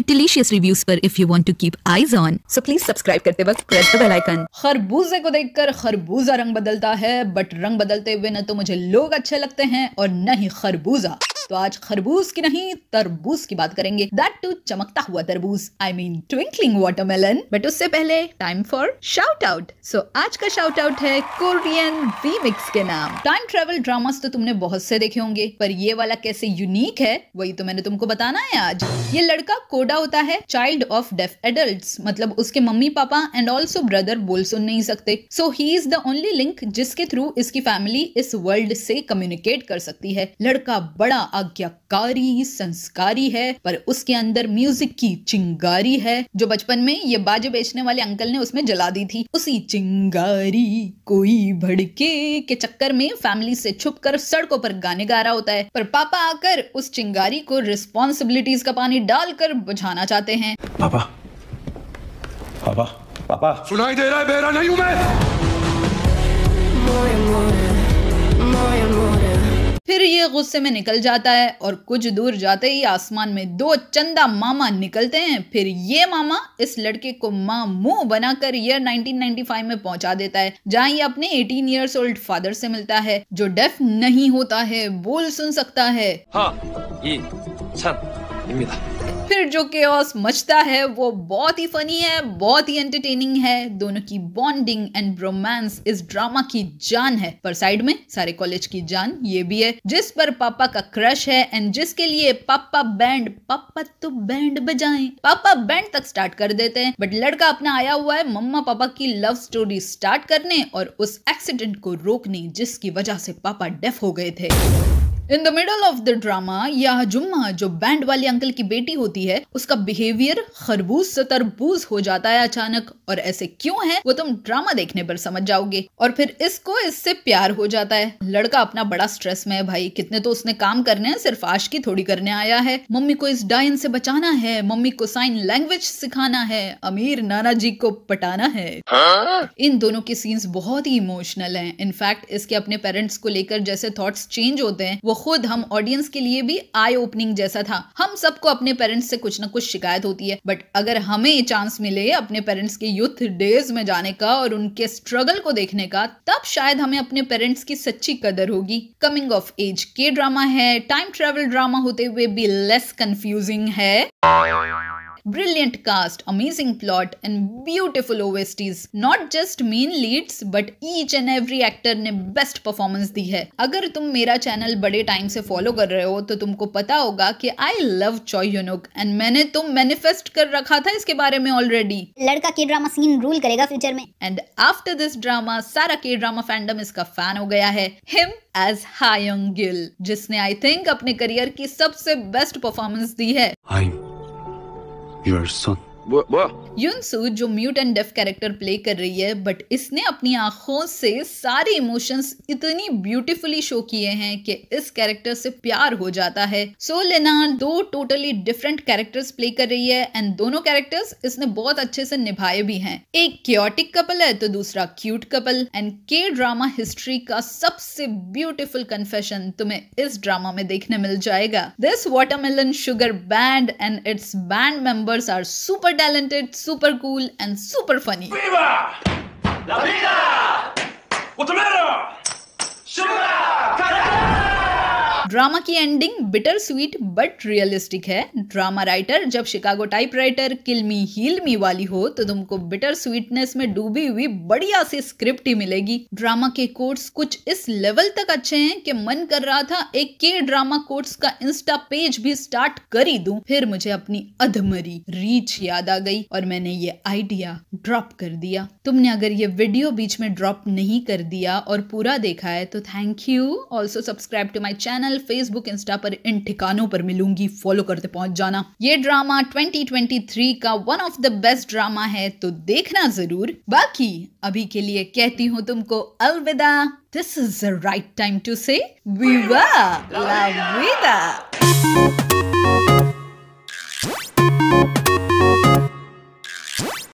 With delicious reviews पर if you want to keep eyes on so please subscribe करते वक्त press the bell icon खरबूजे को देखकर खरबूजा रंग बदलता है बट रंग बदलते हुए न तो मुझे लोग अच्छे लगते हैं और न ही खरबूजा तो आज खरबूज की नहीं तरबूज की बात करेंगे दैट टू चमकता हुआ तरबूज I mean twinkling watermelon but उससे पहले time for shout out so आज का शाउट आउट है कोरियन वी मिक्स के नाम टाइम ट्रेवल ड्रामास तो तुमने बहुत से देखे होंगे पर ये वाला कैसे यूनिक है वही तो मैंने तुमको बताना है आज ये लड़का कोडा होता है चाइल्ड ऑफ डेफ एडल्ट मतलब उसके mummy papa and also brother बोल सुन नहीं सकते so he is the only link जिसके थ्रू इसकी फैमिली इस वर्ल्ड से कम्युनिकेट कर सकती है लड़का बड़ा आज्ञाकारी संस्कारी है पर उसके अंदर म्यूजिक की चिंगारी है जो बचपन में ये बाजे बेचने वाले अंकल ने उसमें जला दी थी उसी चिंगारी कोई भड़के के चक्कर में फैमिली से छुपकर सड़कों पर गाने गा रहा होता है पर पापा आकर उस चिंगारी को रिस्पॉन्सिबिलिटीज का पानी डालकर बुझाना चाहते हैं पापा पापा पापा सुनाई दे रहा है बेरा नहीं हूं मैं ये गुस्से में निकल जाता है और कुछ दूर जाते ही आसमान में दो चंदा मामा निकलते हैं फिर ये मामा इस लड़के को मुंह बनाकर ईयर 1995 में पहुंचा देता है जहाँ ये अपने 18 इयर्स ओल्ड फादर से मिलता है जो डेफ नहीं होता है बोल सुन सकता है हाँ, ये, फिर जो के मचता है वो बहुत ही फनी है बहुत ही एंटरटेनिंग है दोनों की बॉन्डिंग एंड रोमांस इस ड्रामा की जान है पर साइड में सारे कॉलेज की जान ये भी है जिस पर पापा का क्रश है एंड जिसके लिए पापा बैंड पापा तो बैंड बजाए पापा बैंड तक स्टार्ट कर देते हैं बट लड़का अपना आया हुआ है मम्मा पापा की लव स्टोरी स्टार्ट करने और उस एक्सीडेंट को रोकने जिसकी वजह से पापा डेफ हो गए थे in the middle of the drama यह जुम्मा जो बैंड वाली अंकल की बेटी होती है उसका बिहेवियर खरबूज से तरबूज हो जाता है अचानक और ऐसे क्यों है वो तुम ड्रामा देखने पर समझ जाओगे और फिर इसको इससे प्यार हो जाता है लड़का अपना बड़ा स्ट्रेस में है भाई कितने तो उसने काम करने हैं सिर्फ आश की थोड़ी करने आया है मम्मी को इस डायन से बचाना है मम्मी को साइन लैंग्वेज सिखाना है अमीर नाना जी को पटाना है इन दोनों के सीन्स बहुत ही इमोशनल है इनफैक्ट इसके अपने पेरेंट्स को लेकर जैसे थॉट चेंज होते हैं वो खुद हम ऑडियंस के लिए भी आई ओपनिंग जैसा था हम सबको अपने पेरेंट्स से कुछ ना कुछ शिकायत होती है बट अगर हमें चांस मिले अपने पेरेंट्स के यूथ डेज में जाने का और उनके स्ट्रगल को देखने का तब शायद हमें अपने पेरेंट्स की सच्ची कदर होगी coming of age K drama है टाइम ट्रेवल ड्रामा होते हुए भी लेस कंफ्यूजिंग है Brilliant cast, amazing plot, and beautiful OSTs. Not just main leads but each and every actor ने बेस्ट परफॉर्मेंस दी है अगर तुम मेरा चैनल बड़े टाइम से फॉलो कर रहे हो तो तुमको पता होगा कि आई लव चॉय यूनुक एंड मैंने तो मैनिफेस्ट कर रखा था इसके बारे में ऑलरेडी लड़का के ड्रामा सीन रूल करेगा फ्यूचर में एंड आफ्टर दिस ड्रामा सारा के ड्रामा फैंडम इसका फैन हो गया है हिम एज हायंग गिल जिसने आई थिंक अपने करियर की सबसे बेस्ट परफॉर्मेंस दी है I'm your son. युनसू जो mute and deaf character play कर रही है बट इसने अपनी आंखों से सारे इमोशंस इतनी ब्यूटीफुली शो किए हैं कि इस कैरेक्टर से प्यार हो जाता है सो so, लेना दो टोटली डिफरेंट कैरेक्टर्स प्ले कर रही है एंड दोनों कैरेक्टर्स इसने बहुत अच्छे से निभाए भी हैं एक क्योटिक कपल है तो दूसरा cute couple and K drama history का सबसे ब्यूटिफुल कन्फेशन तुम्हें इस ड्रामा में देखने मिल जाएगा this watermelon sugar band and it's band members are super talented, super cool, and super funny. Viva! La vida! What's the matter? Sugar! Drama की ending bitter sweet but realistic है drama writer जब Chicago type writer kill me me वाली हो तो तुमको bitter sweetness में डूबी हुई बढ़िया सी स्क्रिप्ट ही मिलेगी ड्रामा के कोर्स कुछ इस लेवल तक अच्छे हैं कि मन कर रहा था एक के ड्रामा कोर्स का इंस्टा पेज भी स्टार्ट कर ही दू फिर मुझे अपनी अधमरी रीच याद आ गई और मैंने ये आइडिया ड्रॉप कर दिया तुमने अगर ये वीडियो बीच में ड्रॉप नहीं कर दिया और पूरा देखा है तो thank you also subscribe to my channel Facebook insta पर इन ठिकानों पर मिलूंगी फॉलो करते पहुंच जाना ये ड्रामा 2023 का one of the best drama है तो देखना जरूर बाकी अभी के लिए कहती हूँ तुमको अलविदा this is the right time to say विवा